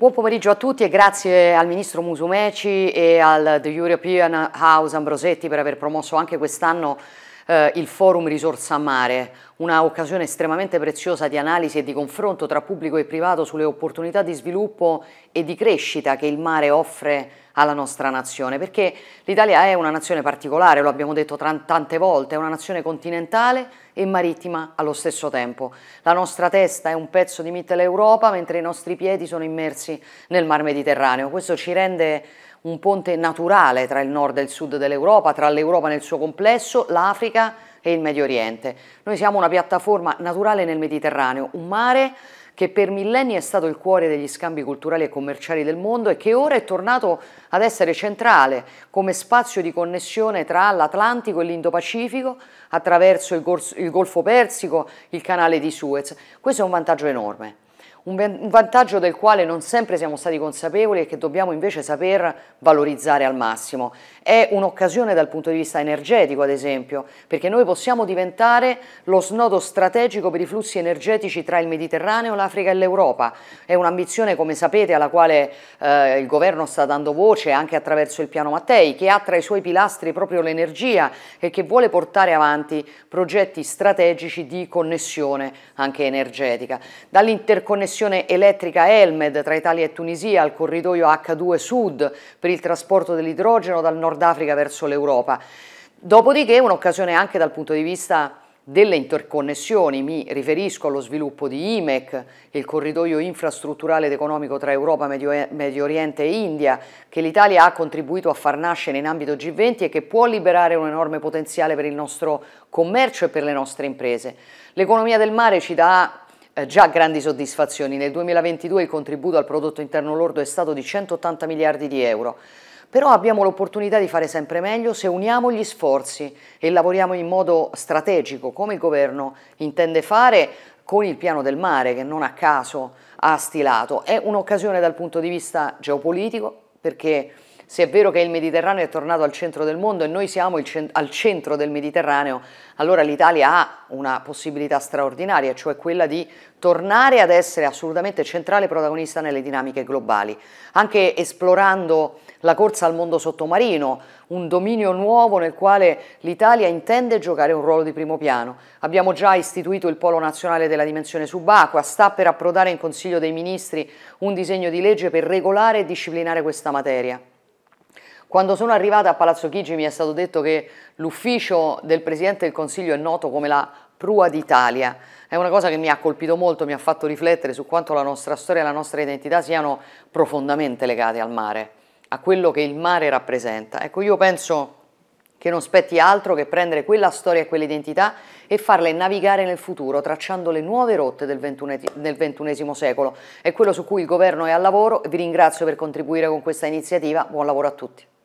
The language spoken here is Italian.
Buon pomeriggio a tutti e grazie al Ministro Musumeci e al The European House Ambrosetti per aver promosso anche quest'anno eh, il Forum Risorsa Mare, una occasione estremamente preziosa di analisi e di confronto tra pubblico e privato sulle opportunità di sviluppo e di crescita che il mare offre alla nostra nazione, perché l'Italia è una nazione particolare, lo abbiamo detto tante volte, è una nazione continentale e marittima allo stesso tempo. La nostra testa è un pezzo di Mitteleuropa, mentre i nostri piedi sono immersi nel Mar Mediterraneo. Questo ci rende un ponte naturale tra il nord e il sud dell'Europa, tra l'Europa nel suo complesso, l'Africa e il Medio Oriente. Noi siamo una piattaforma naturale nel Mediterraneo, un mare che per millenni è stato il cuore degli scambi culturali e commerciali del mondo e che ora è tornato ad essere centrale come spazio di connessione tra l'Atlantico e l'Indo-Pacifico attraverso il, Golfo Persico, il canale di Suez. Questo è un vantaggio enorme un vantaggio del quale non sempre siamo stati consapevoli e che dobbiamo invece saper valorizzare al massimo. È un'occasione dal punto di vista energetico, ad esempio, perché noi possiamo diventare lo snodo strategico per i flussi energetici tra il Mediterraneo, l'Africa e l'Europa. È un'ambizione, come sapete, alla quale eh, il governo sta dando voce anche attraverso il piano Mattei, che ha tra i suoi pilastri proprio l'energia e che vuole portare avanti progetti strategici di connessione anche energetica. Dall'interconnessione connessione elettrica Elmed tra Italia e Tunisia al corridoio H2 Sud per il trasporto dell'idrogeno dal Nord Africa verso l'Europa. Dopodiché un'occasione anche dal punto di vista delle interconnessioni, mi riferisco allo sviluppo di IMEC, il corridoio infrastrutturale ed economico tra Europa, Medio, Medio Oriente e India, che l'Italia ha contribuito a far nascere in ambito G20 e che può liberare un enorme potenziale per il nostro commercio e per le nostre imprese. L'economia del mare ci dà eh, già grandi soddisfazioni. Nel 2022 il contributo al prodotto interno lordo è stato di 180 miliardi di euro. Però abbiamo l'opportunità di fare sempre meglio se uniamo gli sforzi e lavoriamo in modo strategico, come il governo intende fare con il piano del mare che non a caso ha stilato. È un'occasione dal punto di vista geopolitico perché se è vero che il Mediterraneo è tornato al centro del mondo e noi siamo cent al centro del Mediterraneo, allora l'Italia ha una possibilità straordinaria, cioè quella di tornare ad essere assolutamente centrale protagonista nelle dinamiche globali, anche esplorando la corsa al mondo sottomarino, un dominio nuovo nel quale l'Italia intende giocare un ruolo di primo piano. Abbiamo già istituito il Polo Nazionale della Dimensione Subacquea, sta per approdare in Consiglio dei Ministri un disegno di legge per regolare e disciplinare questa materia. Quando sono arrivata a Palazzo Chigi mi è stato detto che l'ufficio del Presidente del Consiglio è noto come la prua d'Italia. È una cosa che mi ha colpito molto, mi ha fatto riflettere su quanto la nostra storia e la nostra identità siano profondamente legate al mare, a quello che il mare rappresenta. Ecco, io penso che non spetti altro che prendere quella storia e quell'identità e farle navigare nel futuro, tracciando le nuove rotte del XXI secolo. È quello su cui il governo è al lavoro e vi ringrazio per contribuire con questa iniziativa. Buon lavoro a tutti.